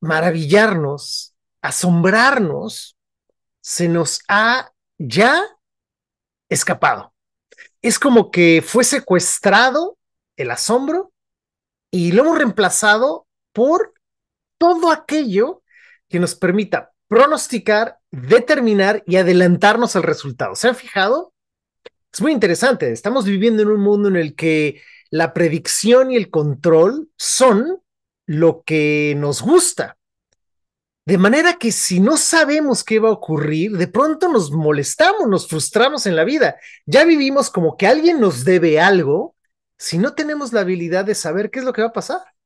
maravillarnos, asombrarnos, se nos ha ya escapado. Es como que fue secuestrado el asombro y lo hemos reemplazado por todo aquello que nos permita pronosticar, determinar y adelantarnos al resultado. ¿Se han fijado? Es muy interesante. Estamos viviendo en un mundo en el que la predicción y el control son lo que nos gusta. De manera que si no sabemos qué va a ocurrir, de pronto nos molestamos, nos frustramos en la vida. Ya vivimos como que alguien nos debe algo si no tenemos la habilidad de saber qué es lo que va a pasar.